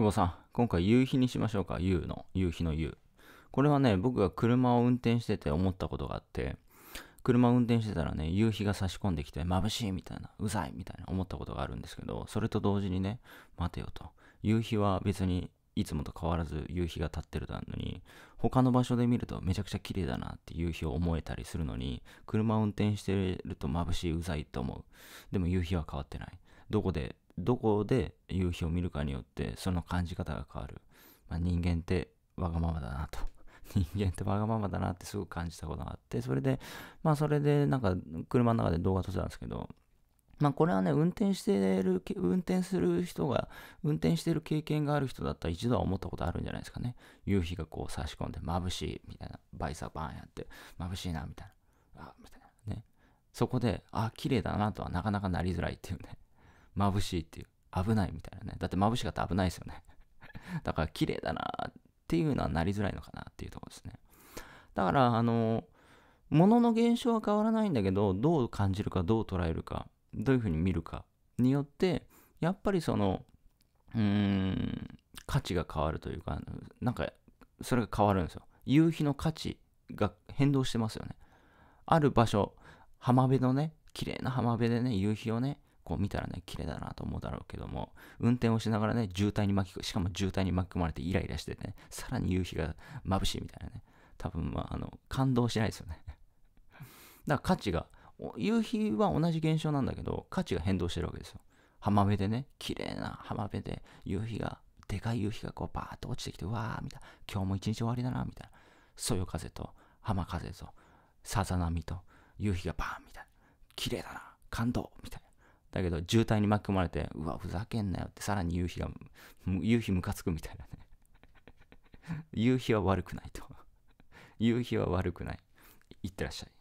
久保さん、今回夕日にしましょうか。夕の、夕日の夕。これはね、僕が車を運転してて思ったことがあって、車を運転してたらね、夕日が差し込んできて、眩しいみたいな、うざいみたいな思ったことがあるんですけど、それと同時にね、待てよと。夕日は別にいつもと変わらず夕日が立ってるだのに、他の場所で見るとめちゃくちゃ綺麗だなって夕日を思えたりするのに、車を運転してると眩しい、うざいと思う。でも夕日は変わってない。どこでどこで夕日を見るかによってその感じ方が変わる、まあ、人間ってわがままだなと 人間ってわがままだなってすごく感じたことがあってそれでまあそれでなんか車の中で動画撮ってたんですけどまあこれはね、運転してる、運転する人が、運転してる経験がある人だったら一度は思ったことあるんじゃないですかね。夕日がこう差し込んで、眩しい、みたいな。バイサーバーンやって、眩しいな、みたいな。あ、みたいな。ね。そこで、あ、綺麗だなとはなかなかなりづらいっていうね。眩しいっていう危ないみたいなねだって眩しかったら危ないですよね だから綺麗だなっていうのはなりづらいのかなっていうとこですねだからあの物の現象は変わらないんだけどどう感じるかどう捉えるかどういうふうに見るかによってやっぱりそのうーん価値が変わるというかなんかそれが変わるんですよ夕日の価値が変動してますよねある場所浜辺のね綺麗な浜辺でね夕日をねこう見たらね、綺麗だなと思うだろうけども、運転をしながらね、渋滞に巻き、しかも渋滞に巻き込まれてイライラしてね、さらに夕日が眩しいみたいなね、多分まあ、あの、感動しないですよね だから価値が、夕日は同じ現象なんだけど、価値が変動してるわけですよ。浜辺でね、綺麗な浜辺で夕日が、でかい夕日がこうバーッと落ちてきて、うわーみたいな、今日も一日終わりだな、みたいな、そよ風と浜風と、さざ波と、夕日がバーンみたいな、綺麗だな、感動みたいな。だけど、渋滞に巻き込まれて、うわ、ふざけんなよって、さらに夕日が、夕日ムカつくみたいなね。夕日は悪くないと。夕日は悪くない。いってらっしゃい。